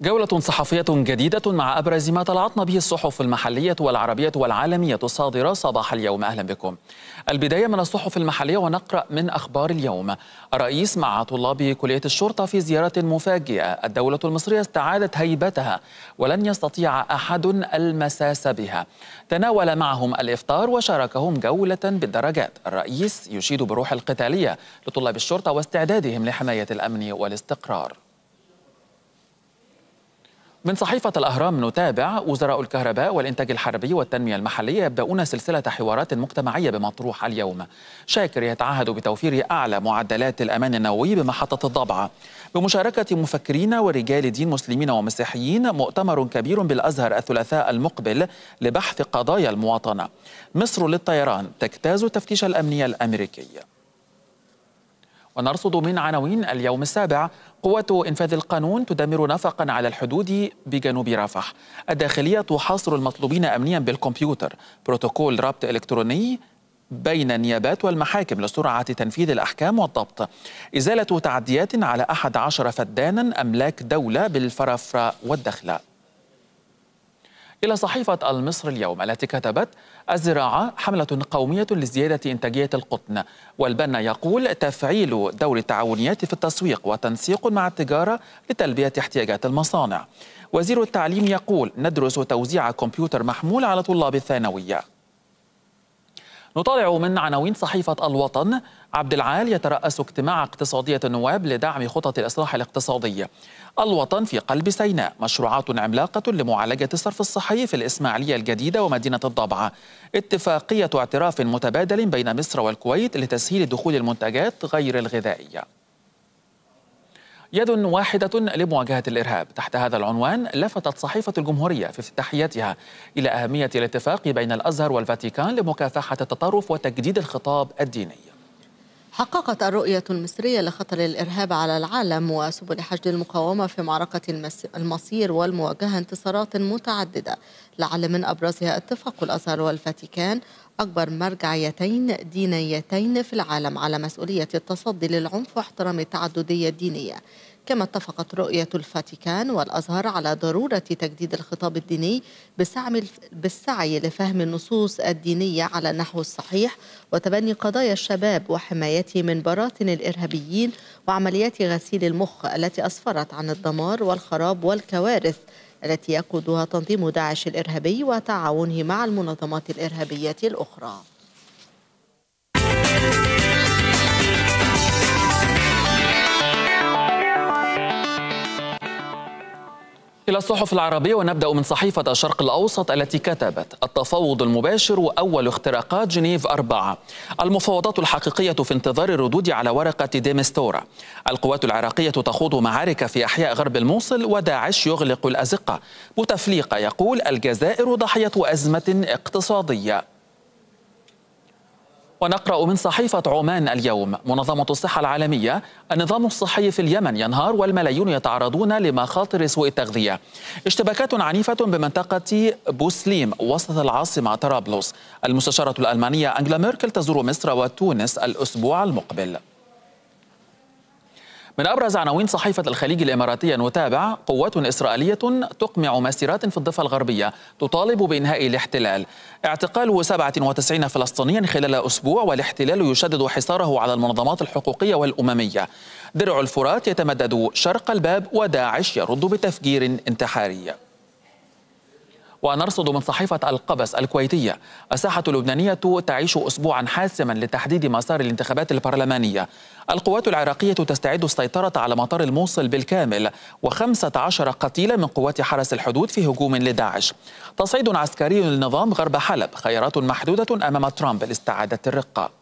جولة صحفية جديدة مع أبرز ما طلعتنا به الصحف المحلية والعربية والعالمية الصادرة صباح اليوم أهلا بكم البداية من الصحف المحلية ونقرأ من أخبار اليوم الرئيس مع طلاب كلية الشرطة في زيارة مفاجئة الدولة المصرية استعادت هيبتها ولن يستطيع أحد المساس بها تناول معهم الإفطار وشاركهم جولة بالدرجات الرئيس يشيد بروح القتالية لطلاب الشرطة واستعدادهم لحماية الأمن والاستقرار من صحيفة الأهرام نتابع وزراء الكهرباء والإنتاج الحربي والتنمية المحلية يبدأون سلسلة حوارات مجتمعية بمطروح اليوم شاكر يتعهد بتوفير أعلى معدلات الأمان النووي بمحطة الضبعة بمشاركة مفكرين ورجال دين مسلمين ومسيحيين مؤتمر كبير بالأزهر الثلاثاء المقبل لبحث قضايا المواطنة مصر للطيران تجتاز التفتيش الأمني الأمريكي ونرصد من عناوين اليوم السابع قوة إنفاذ القانون تدمر نفقا على الحدود بجنوب رفح الداخلية تحاصر المطلوبين أمنيا بالكمبيوتر بروتوكول ربط إلكتروني بين النيابات والمحاكم لسرعة تنفيذ الأحكام والضبط إزالة تعديات على أحد عشر فدانا أملاك دولة بالفرفرة والدخلة إلى صحيفة المصر اليوم التي كتبت الزراعة حملة قومية لزيادة إنتاجية القطن والبنا يقول تفعيل دور التعاونيات في التسويق وتنسيق مع التجارة لتلبية احتياجات المصانع وزير التعليم يقول ندرس توزيع كمبيوتر محمول على طلاب الثانوية نطالع من عناوين صحيفة الوطن عبد العال يترأس اجتماع اقتصادية النواب لدعم خطط الإصلاح الاقتصادي الوطن في قلب سيناء مشروعات عملاقة لمعالجة الصرف الصحي في الإسماعيلية الجديدة ومدينة الضبعة اتفاقية اعتراف متبادل بين مصر والكويت لتسهيل دخول المنتجات غير الغذائية يد واحدة لمواجهة الإرهاب تحت هذا العنوان لفتت صحيفة الجمهورية في افتتاحيتها إلى أهمية الاتفاق بين الأزهر والفاتيكان لمكافحة التطرف وتجديد الخطاب الديني حققت الرؤية المصرية لخطر الإرهاب على العالم وسبل حشد المقاومة في معركة المصير والمواجهة انتصارات متعددة لعل من أبرزها اتفاق الأزهر والفاتيكان أكبر مرجعيتين دينيتين في العالم على مسؤولية التصدي للعنف واحترام التعددية الدينية كما اتفقت رؤية الفاتيكان والأزهر على ضرورة تجديد الخطاب الديني بالسعي لفهم النصوص الدينية على النحو الصحيح وتبني قضايا الشباب وحمايته من براثن الإرهابيين وعمليات غسيل المخ التي أسفرت عن الدمار والخراب والكوارث التي يقودها تنظيم داعش الإرهابي وتعاونه مع المنظمات الإرهابية الأخرى إلى الصحف العربية ونبدأ من صحيفة الشرق الأوسط التي كتبت التفاوض المباشر أول اختراقات جنيف أربعة المفاوضات الحقيقية في انتظار الردود على ورقة ديمستورا القوات العراقية تخوض معارك في أحياء غرب الموصل وداعش يغلق الأزقة بوتفليقة يقول الجزائر ضحية أزمة اقتصادية ونقرأ من صحيفة عمان اليوم منظمة الصحة العالمية النظام الصحي في اليمن ينهار والملايين يتعرضون لمخاطر سوء التغذية اشتباكات عنيفة بمنطقة بوسليم وسط العاصمة طرابلس المستشارة الألمانية أنجلا ميركل تزور مصر وتونس الأسبوع المقبل من أبرز عناوين صحيفة الخليج الإماراتية نتابع قوات إسرائيلية تقمع مسيرات في الضفة الغربية تطالب بإنهاء الاحتلال اعتقال 97 فلسطينيا خلال أسبوع والاحتلال يشدد حصاره على المنظمات الحقوقية والأممية درع الفرات يتمدد شرق الباب وداعش يرد بتفجير انتحاري ونرصد من صحيفة القبس الكويتية الساحة اللبنانية تعيش أسبوعا حاسما لتحديد مسار الانتخابات البرلمانية القوات العراقية تستعد السيطرة على مطار الموصل بالكامل وخمسة عشر قتيلا من قوات حرس الحدود في هجوم لداعش تصعيد عسكري للنظام غرب حلب خيارات محدودة أمام ترامب لاستعادة الرقة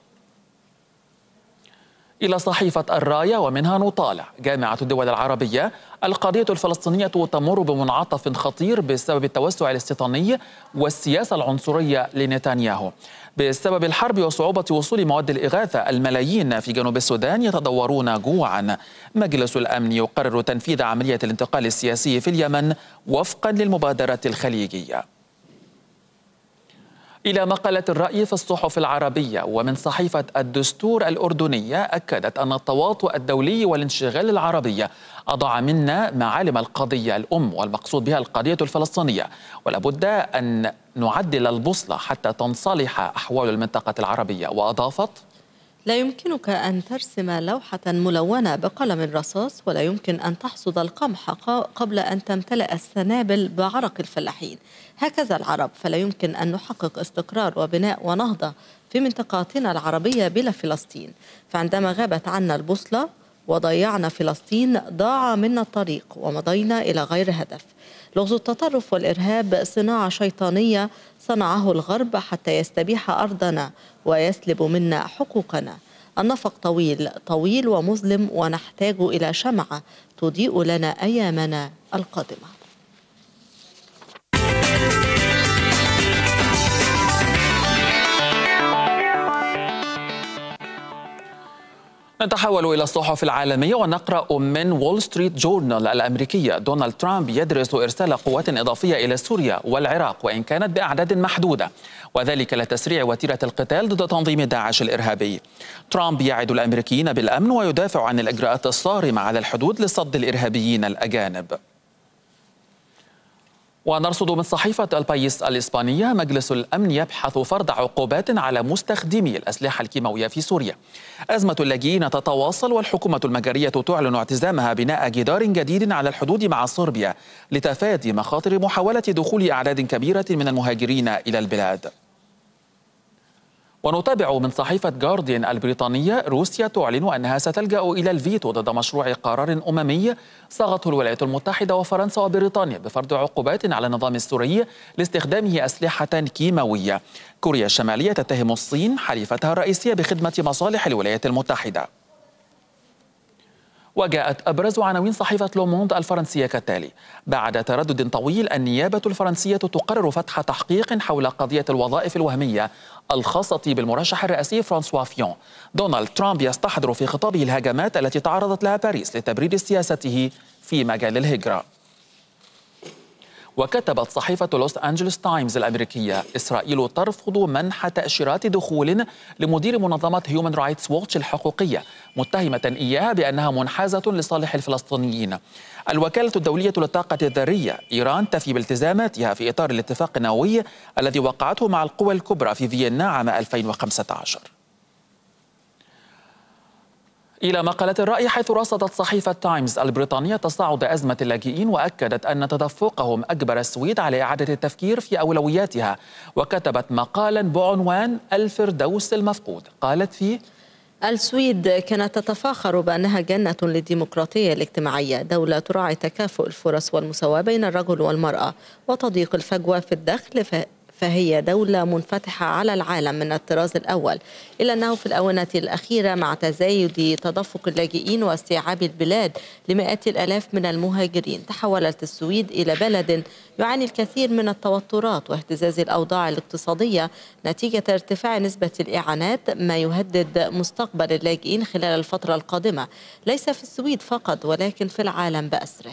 إلى صحيفة الراية ومنها نطالع جامعة الدول العربية القضية الفلسطينية تمر بمنعطف خطير بسبب التوسع الاستيطاني والسياسة العنصرية لنتنياهو بسبب الحرب وصعوبة وصول مواد الإغاثة الملايين في جنوب السودان يتضورون جوعا مجلس الأمن يقرر تنفيذ عملية الانتقال السياسي في اليمن وفقا للمبادرة الخليجية إلى مقالة الرأي في الصحف العربية ومن صحيفة الدستور الأردنية أكدت أن التواطؤ الدولي والانشغال العربي أضع منا معالم القضية الأم والمقصود بها القضية الفلسطينية ولابد أن نعدل البوصلة حتى تنصلح أحوال المنطقة العربية وأضافت لا يمكنك أن ترسم لوحة ملونة بقلم الرصاص ولا يمكن أن تحصد القمح قبل أن تمتلئ السنابل بعرق الفلاحين هكذا العرب فلا يمكن أن نحقق استقرار وبناء ونهضة في منطقاتنا العربية بلا فلسطين فعندما غابت عنا البوصلة وضيعنا فلسطين ضاع منا الطريق ومضينا إلى غير هدف لغز التطرف والإرهاب صناعة شيطانية صنعه الغرب حتى يستبيح أرضنا ويسلب منا حقوقنا النفق طويل طويل ومظلم ونحتاج إلى شمعة تضيء لنا أيامنا القادمة نتحول إلى الصحف العالمية ونقرأ من وول ستريت جورنال الأمريكية دونالد ترامب يدرس إرسال قوات إضافية إلى سوريا والعراق وإن كانت بأعداد محدودة وذلك لتسريع وتيرة القتال ضد تنظيم داعش الإرهابي ترامب يعد الأمريكيين بالأمن ويدافع عن الإجراءات الصارمة على الحدود لصد الإرهابيين الأجانب ونرصد من صحيفة البايس الإسبانية مجلس الأمن يبحث فرض عقوبات على مستخدمي الأسلحة الكيماوية في سوريا أزمة اللاجئين تتواصل والحكومة المجرية تعلن اعتزامها بناء جدار جديد على الحدود مع صربيا لتفادي مخاطر محاولة دخول أعداد كبيرة من المهاجرين إلى البلاد ونتابع من صحيفة جارديان البريطانية روسيا تعلن أنها ستلجأ إلى الفيتو ضد مشروع قرار أممي صاغته الولايات المتحدة وفرنسا وبريطانيا بفرض عقوبات على النظام السوري لاستخدامه أسلحة كيماوية كوريا الشمالية تتهم الصين حليفتها الرئيسية بخدمة مصالح الولايات المتحدة وجاءت أبرز عناوين صحيفة لوموند الفرنسية كالتالي بعد تردد طويل النيابة الفرنسية تقرر فتح تحقيق حول قضية الوظائف الوهمية الخاصة بالمرشح الرئاسي فرانسوا فيون دونالد ترامب يستحضر في خطابه الهجمات التي تعرضت لها باريس لتبرير سياسته في مجال الهجره وكتبت صحيفة لوس أنجلوس تايمز الأمريكية إسرائيل ترفض منح تأشيرات دخول لمدير منظمة هيومن رايتس ووتش الحقوقية متهمة إياها بأنها منحازة لصالح الفلسطينيين الوكالة الدولية للطاقة الذرية إيران تفي بالتزاماتها في إطار الاتفاق النووي الذي وقعته مع القوى الكبرى في فيينا عام 2015 إلى مقالة الرأي حيث رصدت صحيفة تايمز البريطانية تصاعد أزمة اللاجئين وأكدت أن تدفقهم أجبر السويد على إعادة التفكير في أولوياتها وكتبت مقالا بعنوان الفردوس المفقود قالت فيه السويد كانت تتفاخر بأنها جنة للديمقراطية الاجتماعية دولة تراعي تكافؤ الفرص والمساواة بين الرجل والمرأة وتضييق الفجوة في الدخل فهي دولة منفتحة على العالم من الطراز الأول إلا أنه في الآونة الأخيرة مع تزايد تدفق اللاجئين واستيعاب البلاد لمئات الألاف من المهاجرين تحولت السويد إلى بلد يعاني الكثير من التوترات واهتزاز الأوضاع الاقتصادية نتيجة ارتفاع نسبة الإعانات ما يهدد مستقبل اللاجئين خلال الفترة القادمة ليس في السويد فقط ولكن في العالم بأسره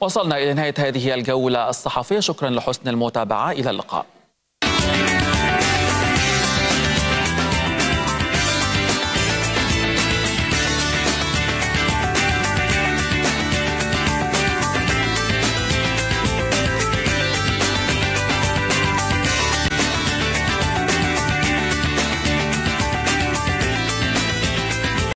وصلنا إلى نهاية هذه الجولة الصحفية شكرا لحسن المتابعة إلى اللقاء